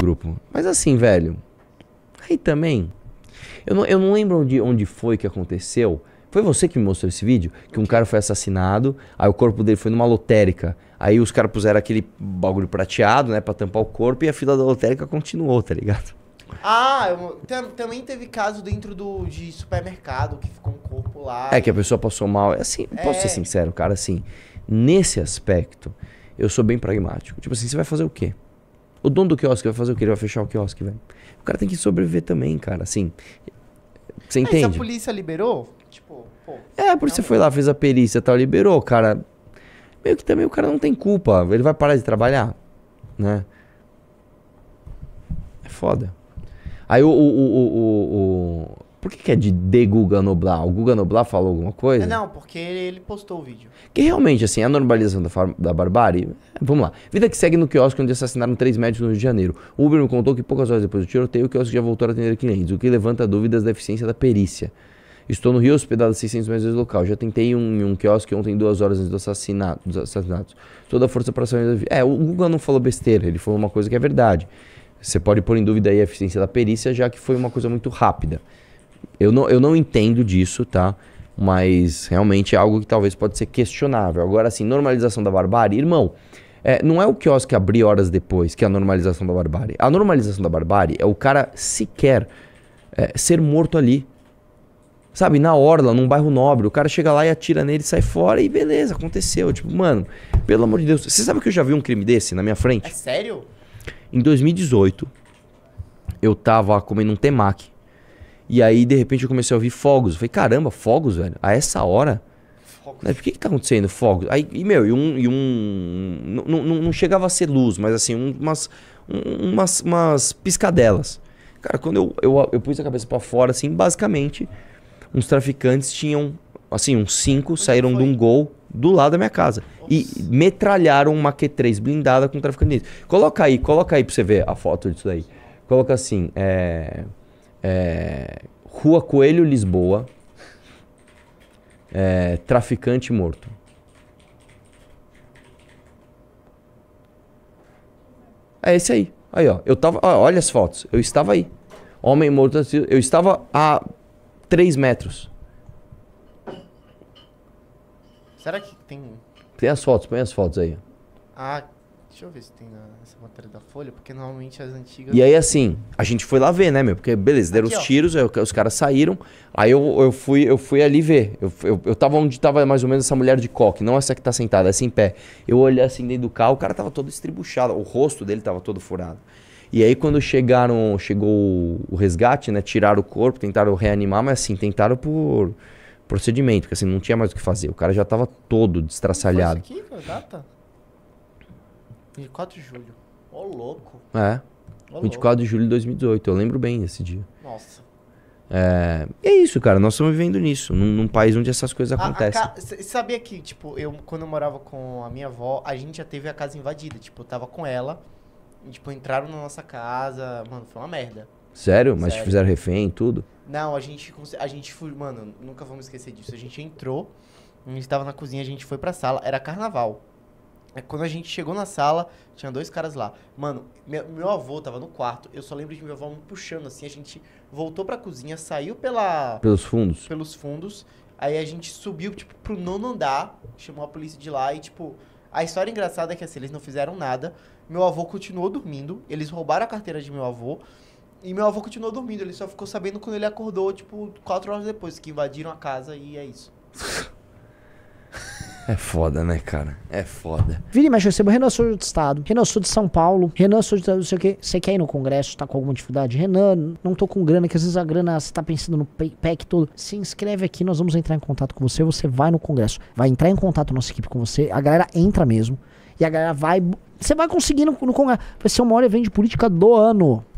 grupo. Mas assim, velho. Aí também. Eu não, eu não lembro onde, onde foi que aconteceu. Foi você que me mostrou esse vídeo? Que um cara foi assassinado, aí o corpo dele foi numa lotérica. Aí os caras puseram aquele bagulho prateado, né, pra tampar o corpo e a fila da lotérica continuou, tá ligado? Ah, eu, também teve caso dentro do, de supermercado que ficou um corpo lá. É, e... que a pessoa passou mal. É assim, é... posso ser é. sincero, cara, assim, nesse aspecto, eu sou bem pragmático. Tipo assim, você vai fazer o quê? O dono do quiosque vai fazer o quê? Ele vai fechar o quiosque, velho. O cara tem que sobreviver também, cara. Assim. Você entende? Mas a polícia liberou? Tipo, pô. É, porque você foi lá, fez a perícia e tal, liberou, cara. Meio que também o cara não tem culpa. Ele vai parar de trabalhar, né? É foda. Aí o, o, o, o, por que, que é de, The Guga Noblar? O Guga Noblar falou alguma coisa? Não, porque ele postou o vídeo. Que realmente, assim, a normalização da, da barbárie. É, vamos lá. Vida que segue no quiosque onde assassinaram três médicos no Rio de Janeiro. O Uber me contou que poucas horas depois do tiroteio, o quiosque já voltou a atender clientes, o que levanta dúvidas da eficiência da perícia. Estou no Rio hospedado a 600 metros do local. Já tentei um, um quiosque ontem, duas horas antes do assassinato, dos assassinatos. Toda a força para sair da vida. É, o Guga não falou besteira, ele falou uma coisa que é verdade. Você pode pôr em dúvida a eficiência da perícia, já que foi uma coisa muito rápida. Eu não, eu não entendo disso, tá? Mas realmente é algo que talvez pode ser questionável. Agora, assim, normalização da barbárie, irmão, é, não é o quiosque abrir horas depois que é a normalização da barbárie. A normalização da barbárie é o cara sequer é, ser morto ali. Sabe, na orla, num bairro nobre, o cara chega lá e atira nele, sai fora e beleza, aconteceu. Tipo, mano, pelo amor de Deus. Você sabe que eu já vi um crime desse na minha frente? É sério? Em 2018, eu tava comendo um temaki e aí, de repente, eu comecei a ouvir fogos. Eu falei, caramba, fogos, velho? A essa hora? Fogos. Por que, que tá acontecendo fogos? Aí, e, meu, e um. E um não, não, chegava a ser luz, mas assim, umas, umas, umas piscadelas. Cara, quando eu, eu, eu pus a cabeça para fora, assim, basicamente, uns traficantes tinham, assim, uns cinco Onde saíram foi? de um gol do lado da minha casa. Nossa. E metralharam uma Q3 blindada com um traficante. Coloca aí, coloca aí pra você ver a foto disso daí. Coloca assim, é é, Rua Coelho Lisboa, é, traficante morto. É esse aí. Aí, ó. Eu tava. Ó, olha as fotos. Eu estava aí. Homem morto. Eu estava a 3 metros. Será que tem. Tem as fotos, põe as fotos aí. Ah. Deixa eu ver se tem essa matéria da Folha, porque normalmente as antigas. E aí, assim, a gente foi lá ver, né, meu? Porque, beleza, deram Aqui, os tiros, aí, os caras saíram. Aí eu, eu, fui, eu fui ali ver. Eu, eu, eu tava onde tava mais ou menos essa mulher de coque, não essa que tá sentada, essa em pé. Eu olhei assim dentro do carro, o cara tava todo estribuchado, o rosto dele tava todo furado. E aí, quando chegaram, chegou o resgate, né? Tiraram o corpo, tentaram reanimar, mas assim, tentaram por procedimento, porque assim, não tinha mais o que fazer. O cara já tava todo destraçalhado. isso aqui, data? 24 de julho. Ô, oh, louco. É. Oh, 24 louco. de julho de 2018. Eu lembro bem esse dia. Nossa. É, é isso, cara. Nós estamos vivendo nisso, num, num país onde essas coisas a, acontecem. Você sabia que, tipo, eu, quando eu morava com a minha avó, a gente já teve a casa invadida. Tipo, eu tava com ela. E, tipo, entraram na nossa casa. Mano, foi uma merda. Sério? Mas Sério. te fizeram refém e tudo? Não, a gente. A gente foi. Mano, nunca vamos esquecer disso. A gente entrou. A gente tava na cozinha, a gente foi pra sala. Era carnaval. É quando a gente chegou na sala, tinha dois caras lá. Mano, meu, meu, avô tava no quarto. Eu só lembro de meu avô me puxando assim. A gente voltou pra cozinha, saiu pela. Pelos fundos? Pelos fundos. Aí a gente subiu, tipo, pro nono andar, chamou a polícia de lá e, tipo. A história engraçada é que assim, eles não fizeram nada. Meu avô continuou dormindo. Eles roubaram a carteira de meu avô. E meu avô continuou dormindo. Ele só ficou sabendo quando ele acordou, tipo, quatro horas depois, que invadiram a casa e é isso. É foda, né, cara? É foda. Vira mais eu recebo Renan sou de Estado, Renan sou de São Paulo, Renan sou de não sei o quê. Você quer ir no Congresso, tá com alguma dificuldade? Renan, não tô com grana, que às vezes a grana você tá pensando no PEC todo. Se inscreve aqui, nós vamos entrar em contato com você, você vai no Congresso. Vai entrar em contato nossa equipe com você, a galera entra mesmo. E a galera vai. Você vai conseguindo no Congresso. Vai ser o maior evento de política do ano.